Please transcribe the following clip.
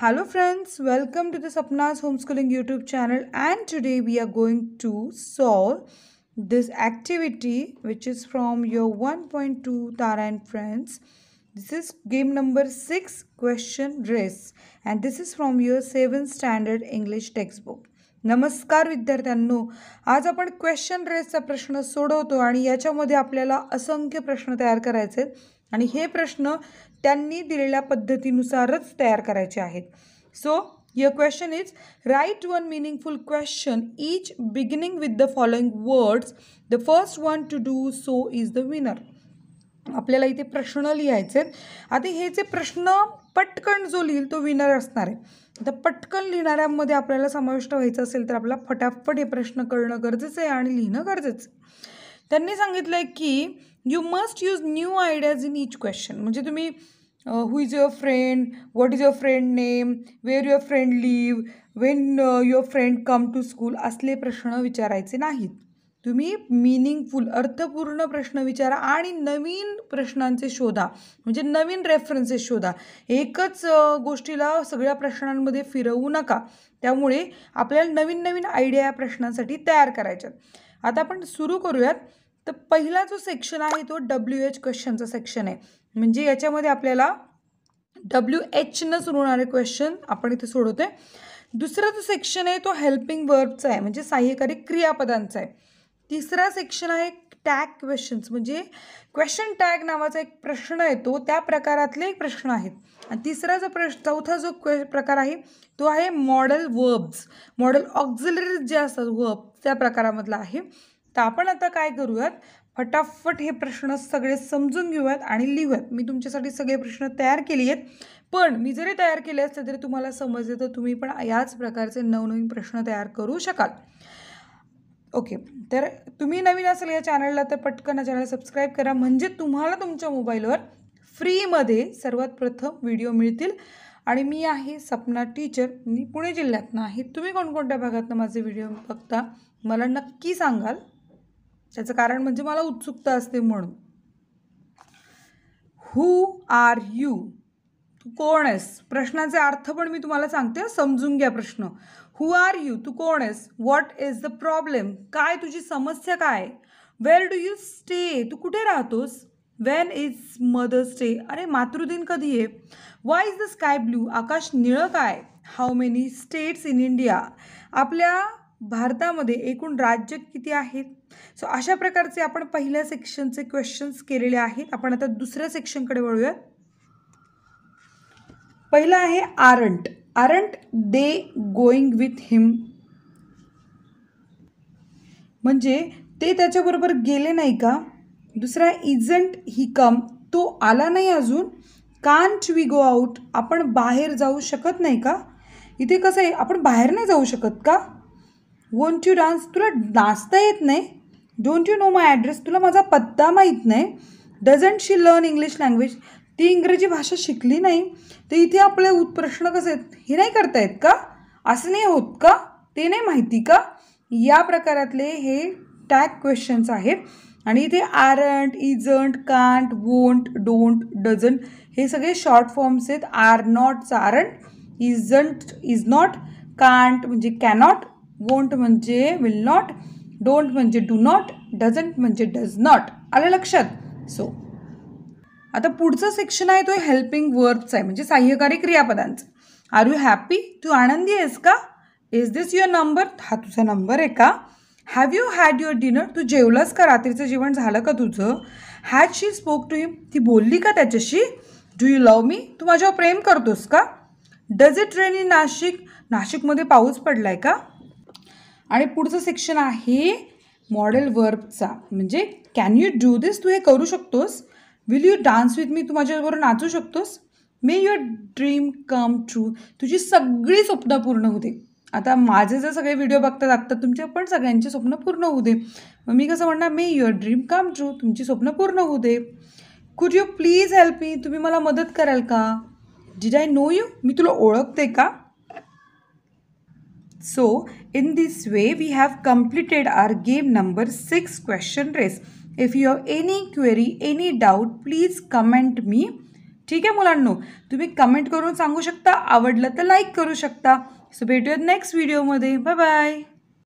Hello friends, welcome to the Sapna's Homeschooling YouTube channel and today we are going to solve this activity which is from your 1.2 Tara and Friends. This is game number 6 question race and this is from your 7th standard English textbook. नमस्कार विद्यार्थ्यांनो आज आपण question रेसचा प्रश्न सोडवतो आणि याच्यामध्ये आपल्याला असंख्य प्रश्न तयार करायचे आहेत आणि हे प्रश्न त्यांनी दिलेल्या पद्धतीनुसारच तयार करायचे आहेत so your question is write one meaningful question each beginning with the following words the first one to do so is the winner आपल्याला इथे प्रश्न लिहायचे आहेत आता हे जे प्रश्न पटकन जो लिहिल तो विनर असणार आहे आता पटकन लिहिणाऱ्यांमध्ये आपल्याला समाविष्ट व्हायचं असेल तर आपल्याला फटाफट हे प्रश्न करणं गरजेचं आहे आणि लिहिणं गरजेचं आहे त्यांनी सांगितलं आहे की you must use new ideas in each question म्हणजे तुम्ही who is your friend what is your friend name where your friend live when your friend come to school असले प्रश्न विचारायचे नाहीत तुम्ही मिनिंगफुल अर्थपूर्ण प्रश्न विचारा आणि नवीन प्रश्नांचे शोधा म्हणजे नवीन रेफरन्सेस शोधा एकच गोष्टीला सगळ्या प्रश्नांमध्ये फिरवू नका त्यामुळे आपल्याला नवीन नवीन आयडिया या प्रश्नांसाठी तयार करायच्यात आता आपण सुरू करूयात तर पहिला जो सेक्शन आहे तो डब्ल्यू एच क्वेश्चनचा सेक्शन आहे म्हणजे याच्यामध्ये आपल्याला डब्ल्यू एचनं सुरू होणारे क्वेश्चन आपण इथे सोडवतोय दुसरा जो सेक्शन आहे तो हेल्पिंग वर्बचा आहे म्हणजे सहाय्यकारी क्रियापदांचा आहे तिसरा सेक्शन आहे टॅग क्वेश्चन्स म्हणजे क्वेश्चन टॅग नावाचा एक प्रश्न येतो त्या प्रकारातले एक प्रश्न आहेत आणि तिसरा जो प्रश्न चौथा जो क्वे प्रकार आहे तो आहे मॉडेल वर्ब्स मॉडेल ऑक्झिलरीज जे असतात वर्ब त्या प्रकारामधला आहे तर आपण आता काय करूयात फटाफट हे प्रश्न सगळे समजून घेऊयात आणि लिहूयात मी तुमच्यासाठी सगळे प्रश्न तयार केले आहेत पण मी जरी तयार केले असले तरी तुम्हाला समजले तर तुम्ही पण याच प्रकारचे नवनवीन प्रश्न तयार करू शकाल ओके तर तुम्ही नवीन असाल या चॅनलला तर पटकन चॅनल सबस्क्राईब करा म्हणजे तुम्हाला तुमच्या मोबाईलवर फ्रीमध्ये सर्वात प्रथम व्हिडिओ मिळतील आणि मी आहे सपना टीचर मी पुणे जिल्ह्यातनं आहे तुम्ही कोणकोणत्या भागातनं माझे व्हिडिओ बघता मला नक्की सांगाल त्याचं कारण म्हणजे मला उत्सुकता असते म्हणून हू आर यू तू कोण आहेस प्रश्नाचे अर्थ पण मी तुम्हाला सांगते समजून घ्या प्रश्न हु आर यू तू कोण आहेस व्हॉट इज द प्रॉब्लेम काय तुझी समस्या काय वेअर डू यू स्टे तू कुठे राहतोस वेन इज मदर्स डे अरे मातृदिन कधी आहे why is the sky blue आकाश निळं काय how many states in India आपल्या भारतामध्ये एकूण राज्य किती आहेत सो अशा प्रकारचे आपण पहिल्या सेक्शनचे क्वेश्चन्स केलेले आहेत आपण आता दुसऱ्या सेक्शनकडे वळूयात पहिलं आहे aren't aren't they going with him म्हणजे ते त्याच्याबरोबर गेले नाही का दुसरा इजंट ही कम तो आला नाही अजून कांट वी गो आऊट आपण बाहेर जाऊ शकत नाही का इथे कसं आहे आपण बाहेर नाही जाऊ शकत का वोंट यू डान्स तुला नाचता येत नाही don't you know my address तुला माझा पत्ता माहीत नाही doesn't she learn English language ती इंग्रजी भाषा शिकली नाही तर इथे आपले उत्प्रश्न कसे आहेत हे नाही करतायत का असं नाही होत का ते नाही माहिती का या प्रकारातले हे टॅग क्वेश्चन्स आहेत आणि इथे aren't isn't can't won't don't doesn't हे सगळे शॉर्ट फॉर्म्स आहेत are not aren't isn't is not can't म्हणजे कॅनॉट वोंट म्हणजे विल नॉट डोंट म्हणजे डू नॉट डझंट म्हणजे डज नॉट आलं लक्षात सो आता पुढचं सेक्शन आहे तो हेल्पिंग वर्ब्स आहे म्हणजे सहाय्यकारी क्रियापदांचं आर यू हॅपी तू आनंदी आहेस का इज दिस युअर नंबर हा तुझा नंबर आहे का have you had your dinner तू जेवलास का रात्रीचं जेवण झालं का तुझं has she spoke to him ती बोलली का त्याच्याशी डू यू लव मी तू माझ्यावर प्रेम करतोस का does it rain in Nashik नाशिकमध्ये पाऊस पडला आहे का आणि पुढचं सेक्शन आहे मॉडेल वर्बचा म्हणजे कॅन यू डू दिस तू हे करू शकतोस will you dance with me तू माझ्याबरोबर नाचू शकतोस may your dream come true तुझी सगळी स्वप्न पूर्ण होते आता माझे जर सगळे व्हिडिओ बघतात आत्ता तुमचे पण सगळ्यांचे स्वप्न पूर्ण होऊ दे मग मी कसं म्हणणार may your dream come true तुमची स्वप्न पूर्ण होऊ they could you please help me तुम्ही मला मदत कराल का डिड आय नो यू मी तुला ओळखते का so in this way we have completed our game number six question race if you have any query any doubt please comment me ठीक आहे मुलांनो तुम्ही कमेंट करून सांगू शकता आवडलं तर लाईक करू शकता सो भेटूयात नेक्स्ट व्हिडिओमध्ये बाय बाय